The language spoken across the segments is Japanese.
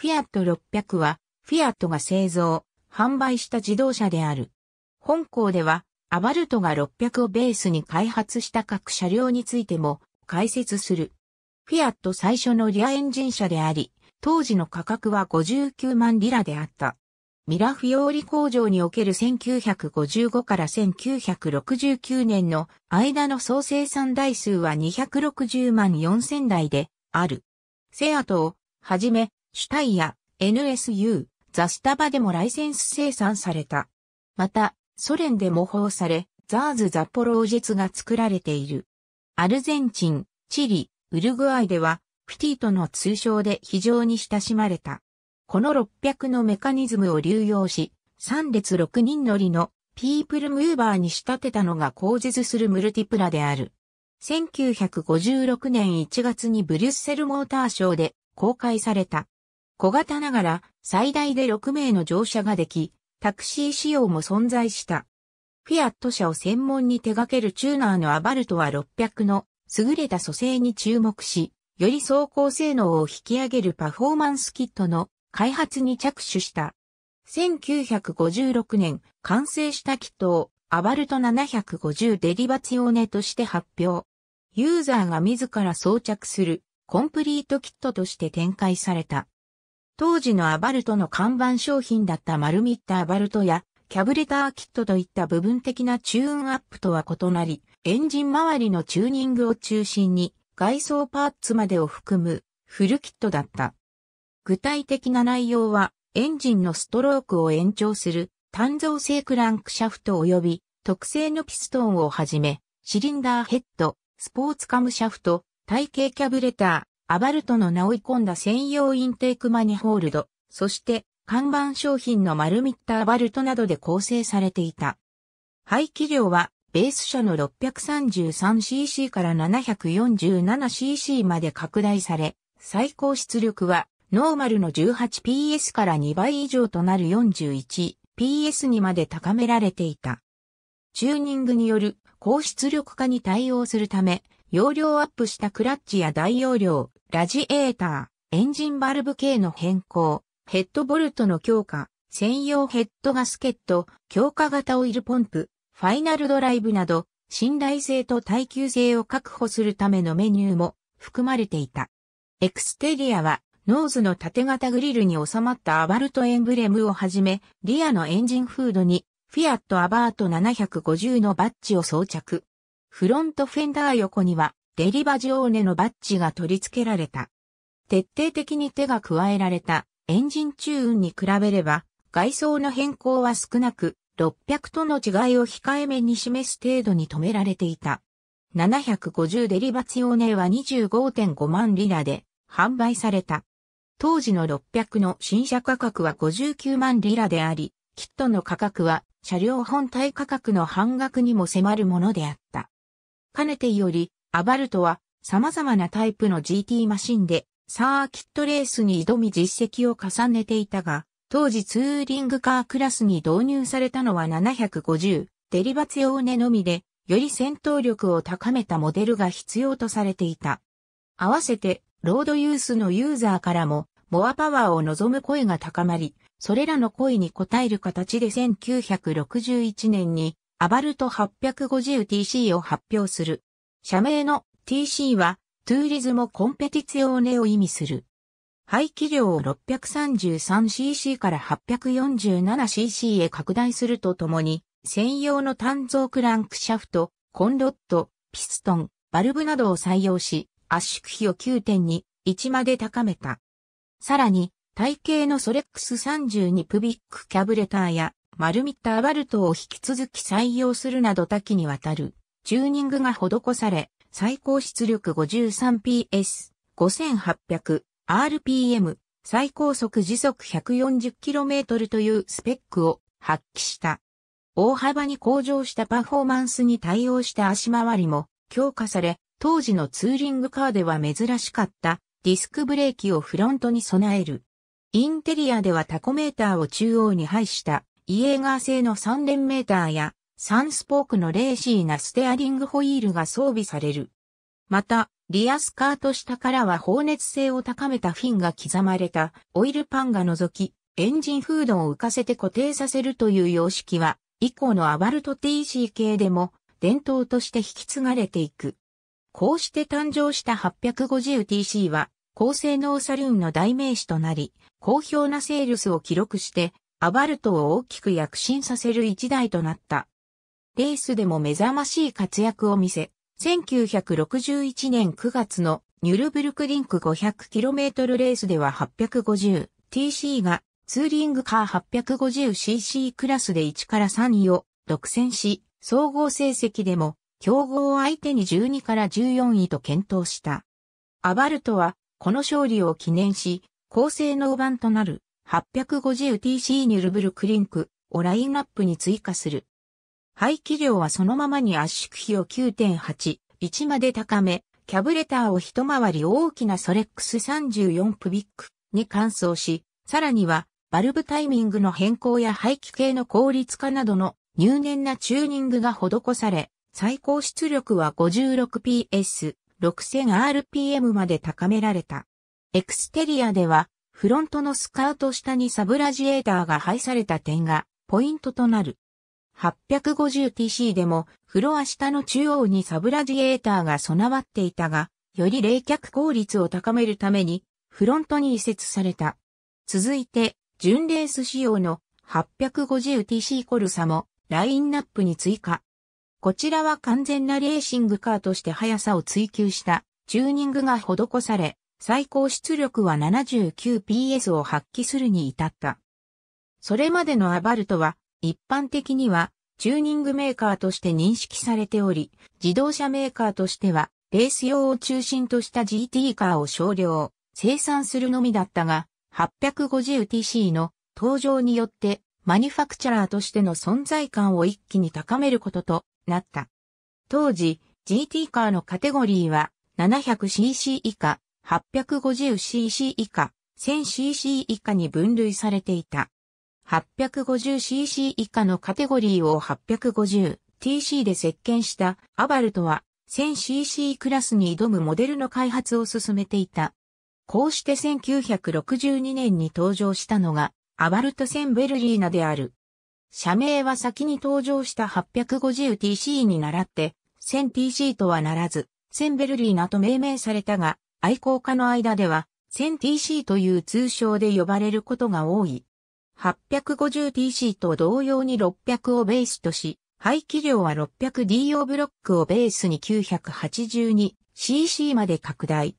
フィアット600は、フィアットが製造、販売した自動車である。本校では、アバルトが600をベースに開発した各車両についても解説する。フィアット最初のリアエンジン車であり、当時の価格は59万リラであった。ミラフィオーリ工場における1955から1969年の間の総生産台数は260万4000台である。セアトをはじめシュタイや NSU、ザスタバでもライセンス生産された。また、ソ連で模倣され、ザーズ・ザポロージェツが作られている。アルゼンチン、チリ、ウルグアイでは、フティートの通称で非常に親しまれた。この600のメカニズムを流用し、3列6人乗りのピープルムーバーに仕立てたのが口実するムルティプラである。1956年1月にブリュッセルモーターショーで公開された。小型ながら最大で6名の乗車ができ、タクシー仕様も存在した。フィアット社を専門に手掛けるチューナーのアバルトは600の優れた蘇生に注目し、より走行性能を引き上げるパフォーマンスキットの開発に着手した。1956年完成したキットをアバルト750デリバチ用ネとして発表。ユーザーが自ら装着するコンプリートキットとして展開された。当時のアバルトの看板商品だった丸ッターアバルトやキャブレターキットといった部分的なチューンアップとは異なり、エンジン周りのチューニングを中心に外装パーツまでを含むフルキットだった。具体的な内容はエンジンのストロークを延長する単造性クランクシャフト及び特製のピストンをはじめ、シリンダーヘッド、スポーツカムシャフト、体型キャブレター、アバルトの名を追い込んだ専用インテークマニホールド、そして看板商品の丸ミッターバルトなどで構成されていた。排気量はベース車の 633cc から 747cc まで拡大され、最高出力はノーマルの 18PS から2倍以上となる 41PS にまで高められていた。チューニングによる高出力化に対応するため、容量アップしたクラッチや大容量、ラジエーター、エンジンバルブ系の変更、ヘッドボルトの強化、専用ヘッドガスケット、強化型オイルポンプ、ファイナルドライブなど、信頼性と耐久性を確保するためのメニューも含まれていた。エクステリアは、ノーズの縦型グリルに収まったアバルトエンブレムをはじめ、リアのエンジンフードに、フィアットアバート750のバッジを装着。フロントフェンダー横には、デリバジオーネのバッジが取り付けられた。徹底的に手が加えられたエンジンチューンに比べれば、外装の変更は少なく、600との違いを控えめに示す程度に止められていた。750デリバチオーネは25.5万リラで販売された。当時の600の新車価格は59万リラであり、キットの価格は車両本体価格の半額にも迫るものであった。かねてよりアバルトは様々なタイプの GT マシンでサーキットレースに挑み実績を重ねていたが、当時ツーリングカークラスに導入されたのは750デリバツ用ネのみで、より戦闘力を高めたモデルが必要とされていた。合わせて、ロードユースのユーザーからも、モアパワーを望む声が高まり、それらの声に応える形で1961年に、アバルト 850TC を発表する。社名の TC は、トゥーリズモコンペティツヨーネを意味する。排気量を 633cc から 847cc へ拡大するとともに、専用の単造クランクシャフト、コンロット、ピストン、バルブなどを採用し、圧縮比を9.2、1まで高めた。さらに、体型のソレックス32プビックキャブレターや、マルミッターバルトを引き続き採用するなど多岐にわたる。チューニングが施され、最高出力 53PS、5800RPM、最高速時速 140km というスペックを発揮した。大幅に向上したパフォーマンスに対応した足回りも強化され、当時のツーリングカーでは珍しかったディスクブレーキをフロントに備える。インテリアではタコメーターを中央に配したイエーガー製の3連メーターやサンスポークのレーシーなステアリングホイールが装備される。また、リアスカート下からは放熱性を高めたフィンが刻まれたオイルパンが除き、エンジンフードを浮かせて固定させるという様式は、以降のアバルト TC 系でも伝統として引き継がれていく。こうして誕生した 850TC は、高性能サルーンの代名詞となり、好評なセールスを記録して、アバルトを大きく躍進させる一台となった。レースでも目覚ましい活躍を見せ、1961年9月のニュルブルクリンク 500km レースでは 850TC がツーリングカー 850cc クラスで1から3位を独占し、総合成績でも競合相手に12から14位と検討した。アバルトはこの勝利を記念し、高性能版となる 850TC ニュルブルクリンクをラインナップに追加する。排気量はそのままに圧縮比を9.8、1まで高め、キャブレターを一回り大きなソレックス34プビックに換装し、さらには、バルブタイミングの変更や排気系の効率化などの入念なチューニングが施され、最高出力は 56PS、6000rpm まで高められた。エクステリアでは、フロントのスカート下にサブラジエーターが配された点が、ポイントとなる。850TC でも、フロア下の中央にサブラジエーターが備わっていたが、より冷却効率を高めるために、フロントに移設された。続いて、純レース仕様の 850TC コルサもラインナップに追加。こちらは完全なレーシングカーとして速さを追求したチューニングが施され、最高出力は 79PS を発揮するに至った。それまでのアバルトは一般的にはチューニングメーカーとして認識されており、自動車メーカーとしてはレース用を中心とした GT カーを少量生産するのみだったが、850TC の登場によってマニファクチャラーとしての存在感を一気に高めることとなった。当時、GT カーのカテゴリーは 700cc 以下、850cc 以下、1000cc 以下に分類されていた。850cc 以下のカテゴリーを 850TC で席巻したアバルトは 1000cc クラスに挑むモデルの開発を進めていた。こうして1962年に登場したのがアバルト1000ベルリーナである。社名は先に登場した 850TC に倣って 1000TC とはならず、1000ベルリーナと命名されたが、愛好家の間では 1000TC という通称で呼ばれることが多い。850TC と同様に600をベースとし、排気量は 600DO ブロックをベースに 982cc まで拡大。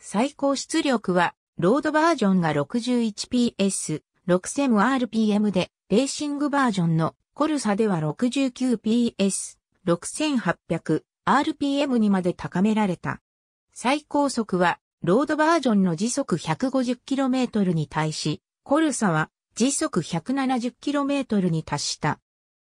最高出力は、ロードバージョンが 61PS、6000rpm で、レーシングバージョンのコルサでは 69PS、6800rpm にまで高められた。最高速は、ロードバージョンの時速 150km に対し、コルサは時速 170km に達した。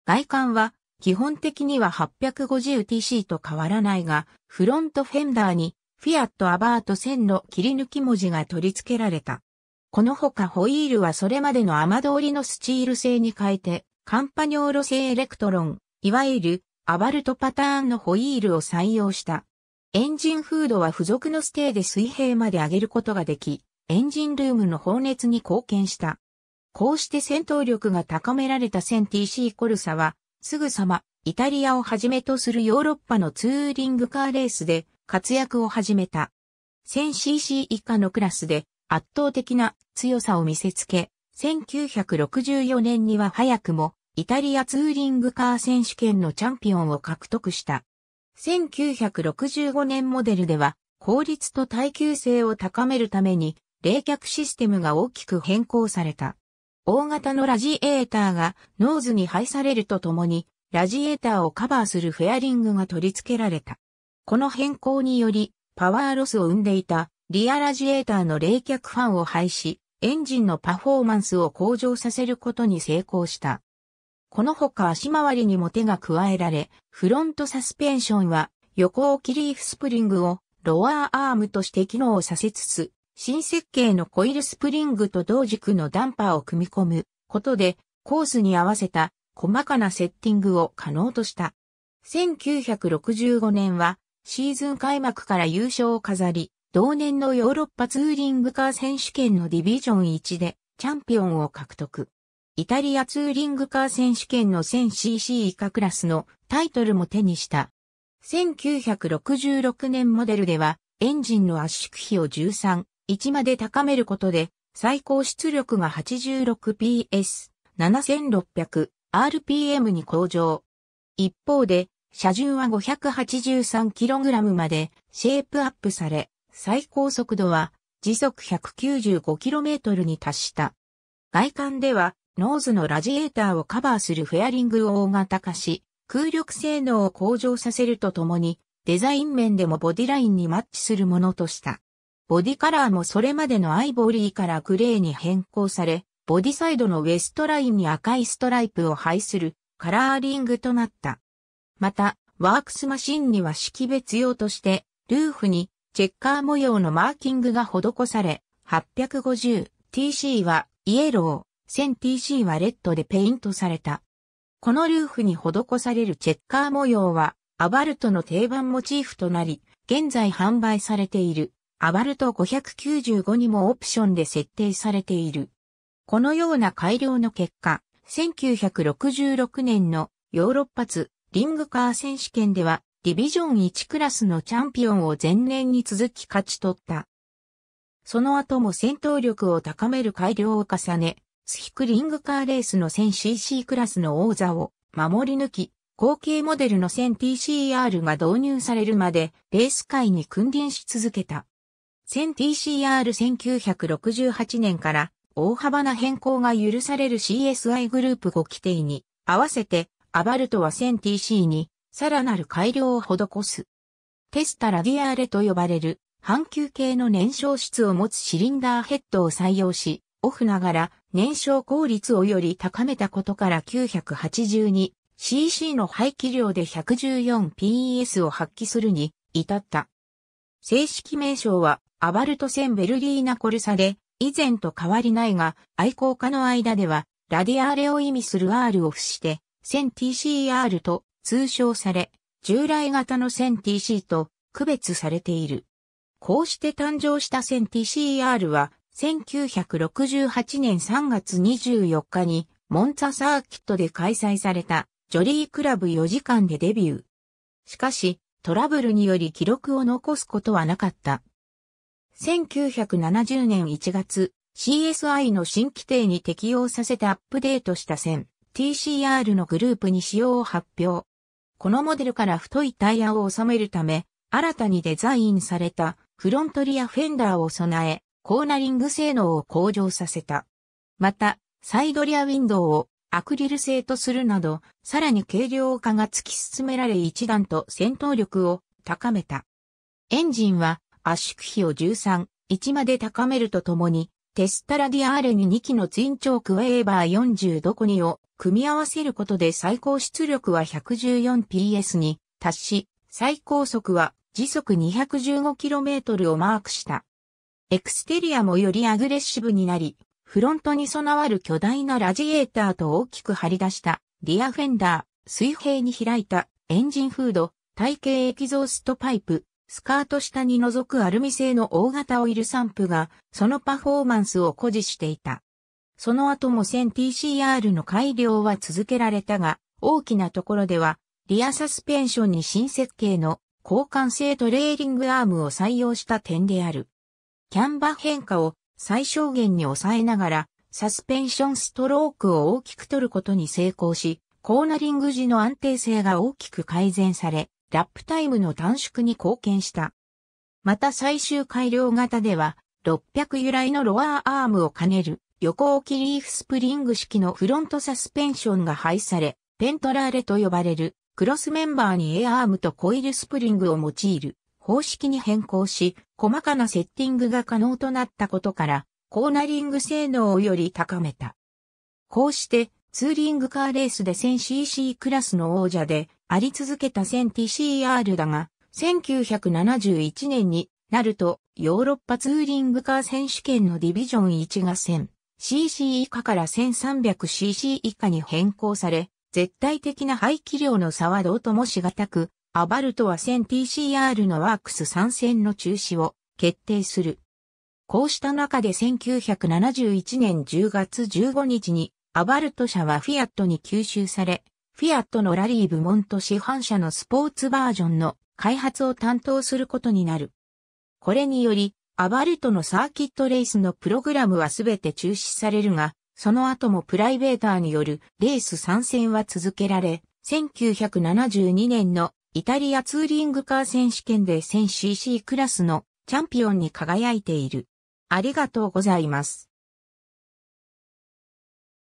外観は基本的には 850TC と変わらないが、フロントフェンダーにフィアットアバート1000の切り抜き文字が取り付けられた。このほかホイールはそれまでの雨通りのスチール製に変えて、カンパニョーロ製エレクトロン、いわゆるアバルトパターンのホイールを採用した。エンジンフードは付属のステーで水平まで上げることができ、エンジンルームの放熱に貢献した。こうして戦闘力が高められた 1000TC コルサは、すぐさま、イタリアをはじめとするヨーロッパのツーリングカーレースで活躍を始めた。1000cc 以下のクラスで圧倒的な強さを見せつけ、1964年には早くもイタリアツーリングカー選手権のチャンピオンを獲得した。1965年モデルでは効率と耐久性を高めるために冷却システムが大きく変更された。大型のラジエーターがノーズに配されるとともに、ラジエーターをカバーするフェアリングが取り付けられた。この変更により、パワーロスを生んでいたリアラジエーターの冷却ファンを廃し、エンジンのパフォーマンスを向上させることに成功した。このほか足回りにも手が加えられ、フロントサスペンションは横置きリーフスプリングをロアーアームとして機能させつつ、新設計のコイルスプリングと同軸のダンパーを組み込むことでコースに合わせた細かなセッティングを可能とした。1965年はシーズン開幕から優勝を飾り、同年のヨーロッパツーリングカー選手権のディビジョン1でチャンピオンを獲得。イタリアツーリングカー選手権の 1000cc 以下クラスのタイトルも手にした。1966年モデルではエンジンの圧縮比を13、1まで高めることで、最高出力が 86PS7600RPM に向上。一方で、車重は 583kg までシェイプアップされ、最高速度は時速 195km に達した。外観では、ノーズのラジエーターをカバーするフェアリングを大型化し、空力性能を向上させるとともに、デザイン面でもボディラインにマッチするものとした。ボディカラーもそれまでのアイボリーからグレーに変更され、ボディサイドのウエストラインに赤いストライプを配するカラーリングとなった。また、ワークスマシンには識別用として、ルーフにチェッカー模様のマーキングが施され、850TC はイエロー、1000TC はレッドでペイントされた。このルーフに施されるチェッカー模様は、アバルトの定番モチーフとなり、現在販売されている。アバルト595にもオプションで設定されている。このような改良の結果、1966年のヨーロッパツリングカー選手権ではディビジョン1クラスのチャンピオンを前年に続き勝ち取った。その後も戦闘力を高める改良を重ね、スヒクリングカーレースの 1000cc クラスの王座を守り抜き、後継モデルの 1000TCR が導入されるまでレース界に君臨し続けた。1000TCR1968 年から大幅な変更が許される CSI グループ5規定に合わせてアバルトは 1000TC にさらなる改良を施す。テスタラディアーレと呼ばれる半球形の燃焼室を持つシリンダーヘッドを採用し、オフながら燃焼効率をより高めたことから 982cc の排気量で 114PS を発揮するに至った。正式名称はアバルト線ベルギーナコルサで、以前と変わりないが、愛好家の間では、ラディアーレを意味する R を付して、1000TCR と通称され、従来型の 1000TC と区別されている。こうして誕生した 1000TCR は、1968年3月24日に、モンツァサーキットで開催された、ジョリークラブ4時間でデビュー。しかし、トラブルにより記録を残すことはなかった。1970年1月、CSI の新規定に適用させてアップデートした線、TCR のグループに使用を発表。このモデルから太いタイヤを収めるため、新たにデザインされたフロントリアフェンダーを備え、コーナリング性能を向上させた。また、サイドリアウィンドウをアクリル製とするなど、さらに軽量化が突き進められ一段と戦闘力を高めた。エンジンは圧縮比を13、1まで高めるとともに、テスタラディアーレに2機のツインチョークウェーバー40どこにを組み合わせることで最高出力は 114PS に達し、最高速は時速 215km をマークした。エクステリアもよりアグレッシブになり、フロントに備わる巨大なラジエーターと大きく張り出したリアフェンダー、水平に開いたエンジンフード、体型エキゾーストパイプ、スカート下に覗くアルミ製の大型オイル散布が、そのパフォーマンスを誇示していた。その後も 1000TCR の改良は続けられたが、大きなところでは、リアサスペンションに新設計の交換性トレーリングアームを採用した点である。キャンバ変化を最小限に抑えながら、サスペンションストロークを大きく取ることに成功し、コーナリング時の安定性が大きく改善され、ラップタイムの短縮に貢献した。また最終改良型では、600由来のロアーアームを兼ねる横置きリーフスプリング式のフロントサスペンションが配され、ペントラーレと呼ばれるクロスメンバーにエアームとコイルスプリングを用いる方式に変更し、細かなセッティングが可能となったことから、コーナリング性能をより高めた。こうして、ツーリングカーレースで 1000cc クラスの王者で、あり続けた 1000TCR だが、1971年になると、ヨーロッパツーリングカー選手権のディビジョン1が 1000cc 以下から 1300cc 以下に変更され、絶対的な排気量の差はどうともしがたく、アバルトは 1000TCR のワークス参戦の中止を決定する。こうした中で1971年10月15日にアバルト社はフィアットに吸収され、フィアットのラリー部門と市販車のスポーツバージョンの開発を担当することになる。これにより、アバルトのサーキットレースのプログラムはすべて中止されるが、その後もプライベーターによるレース参戦は続けられ、1972年のイタリアツーリングカー選手権で 1000cc クラスのチャンピオンに輝いている。ありがとうございます。